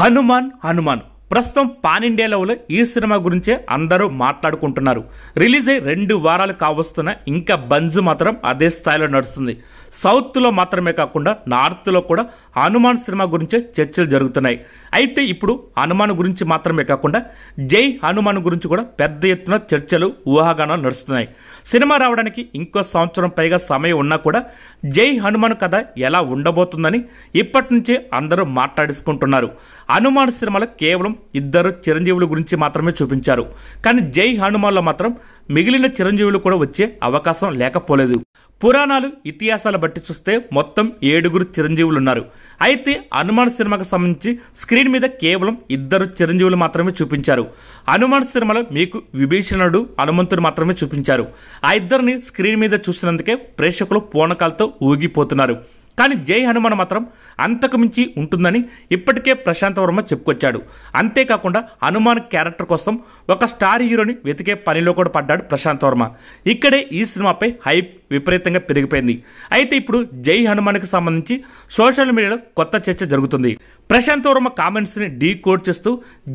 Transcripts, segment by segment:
हनुमान हनुमान ప్రస్తుతం pan India లెవెల్లో ఈ సినిమా గురించే అందరూ మాట్లాడుకుంటున్నారు రిలీజ్ అయ్యి రెండు వారాలు కావస్తున్న ఇంకా బంజ్ మాత్రం అదే స్థాయిలో నడుస్తుంది సౌత్లో మాత్రమే కాకుండా నార్త్లో కూడా హనుమాన్ సినిమా గురించే చర్చలు జరుగుతున్నాయి అయితే ఇప్పుడు హనుమాన్ గురించి మాత్రమే కాకుండా జై హనుమాన్ గురించి కూడా పెద్ద ఎత్తున చర్చలు ఊహాగానాలు నడుస్తున్నాయి సినిమా రావడానికి ఇంకో సంవత్సరం పైగా సమయం ఉన్నా కూడా జై హనుమాన్ కథ ఎలా ఉండబోతుందని ఇప్పటి నుంచే అందరూ మాట్లాడేసుకుంటున్నారు హనుమాన్ సినిమాలో కేవలం ఇద్దరు చిరంజీవుల గురించి మాత్రమే చూపించారు కానీ జై హనుమాన్లో మాత్రం మిగిలిన చిరంజీవులు కూడా వచ్చే అవకాశం లేకపోలేదు పురాణాలు ఇతిహాసాల బట్టి చూస్తే మొత్తం ఏడుగురు చిరంజీవులు ఉన్నారు అయితే హనుమాన్ సినిమాకు సంబంధించి స్క్రీన్ మీద కేవలం ఇద్దరు చిరంజీవులు మాత్రమే చూపించారు హనుమాన్ సినిమాలో మీకు విభీషణుడు హనుమంతుడు మాత్రమే చూపించారు ఆ ఇద్దరిని స్క్రీన్ మీద చూసినందుకే ప్రేక్షకులు పూనకాలతో ఊగిపోతున్నారు కానీ జై హనుమాన్ మాత్రం అంతకు మించి ఉంటుందని ఇప్పటికే ప్రశాంత్ వర్మ చెప్పుకొచ్చాడు అంతేకాకుండా హనుమాన్ క్యారెక్టర్ కోసం ఒక స్టార్ హీరోని వెతికే పనిలో కూడా పడ్డాడు ప్రశాంత్ వర్మ ఇక్కడే ఈ సినిమాపై హైప్ విపరీతంగా పెరిగిపోయింది అయితే ఇప్పుడు జై హనుమాన్కి సంబంధించి సోషల్ మీడియాలో కొత్త చర్చ జరుగుతుంది ప్రశాంత్ వర్మ కామెంట్స్ని డీ కోడ్ చేస్తూ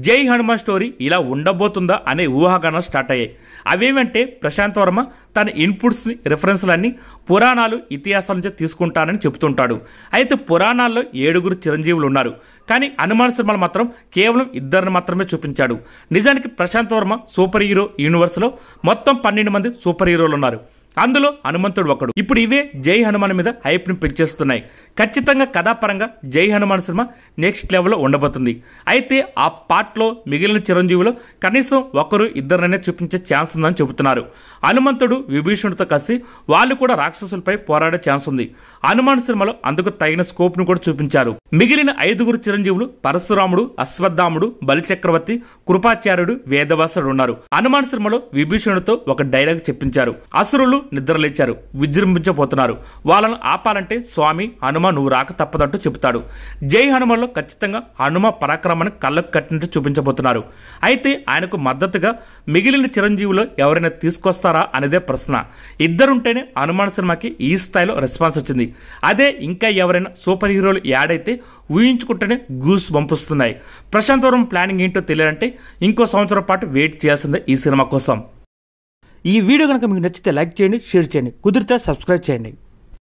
జై హనుమాన్ స్టోరీ ఇలా ఉండబోతుందా అనే ఊహాగానాలు స్టార్ట్ అయ్యాయి అవేమంటే ప్రశాంత్ వర్మ తన ఇన్పుట్స్ని రిఫరెన్స్లన్నీ పురాణాలు ఇతిహాసాల నుంచి తీసుకుంటానని చెబుతుంటాడు అయితే పురాణాల్లో ఏడుగురు చిరంజీవులు ఉన్నారు కానీ హనుమాన్ సినిమాలు మాత్రం కేవలం ఇద్దరిని మాత్రమే చూపించాడు నిజానికి ప్రశాంత్ వర్మ సూపర్ హీరో యూనివర్స్లో మొత్తం పన్నెండు మంది సూపర్ హీరోలు ఉన్నారు అందులో హనుమంతుడు ఒకడు ఇప్పుడు ఇవే జై హనుమాన్ మీద హైప్ ని పెంచేస్తున్నాయి ఖచ్చితంగా కథాపరంగా జై హనుమాన్ సినిమా నెక్స్ట్ లెవెల్లో ఉండబోతుంది అయితే ఆ పార్ట్లో మిగిలిన చిరంజీవులు కనీసం ఒకరు ఇద్దరినైనా చూపించే ఛాన్స్ ఉందని చెబుతున్నారు హనుమంతుడు విభీషణుడితో కలిసి వాళ్ళు కూడా రాక్షసులపై పోరాడే ఛాన్స్ ఉంది హనుమాన్ సినిమాలో అందుకు తగిన స్కోప్ను కూడా చూపించారు మిగిలిన ఐదుగురు చిరంజీవులు పరశురాముడు అశ్వత్థాముడు బలిచక్రవర్తి కృపాచార్యుడు వేదవాసుడు ఉన్నారు హనుమాన్ సినిమాలో విభీషణుడితో ఒక డైలాగ్ చెప్పించారు అసురులు నిద్రలేచారు విజృంభించబోతున్నారు వాళ్ళను ఆపాలంటే స్వామి హనుమ నువ్వు రాక తప్పదంటూ చెబుతాడు జై హనుమలో ఖచ్చితంగా హనుమ పరాక్రమాన్ని కళ్ళకు కట్టినట్టు చూపించబోతున్నారు అయితే ఆయనకు మద్దతుగా మిగిలిన చిరంజీవిలో ఎవరైనా తీసుకొస్తారా అనేదే ప్రశ్న ఇద్దరుంటేనే హనుమాన్ సినిమాకి ఈ స్థాయిలో రెస్పాన్స్ వచ్చింది అదే ఇంకా ఎవరైనా సూపర్ హీరోలు యాడ్ అయితే ఊహించుకుంటేనే గూస్ పంపిస్తున్నాయి ప్రశాంతవరం ప్లానింగ్ ఏంటో తెలియాలంటే ఇంకో సంవత్సరం పాటు వెయిట్ చేయాల్సిందే ఈ సినిమా కోసం ఈ వీడియో కనుక మీకు నచ్చితే లైక్ చేయండి షేర్ చేయండి కుదిరితే సబ్స్క్రైబ్ చేయండి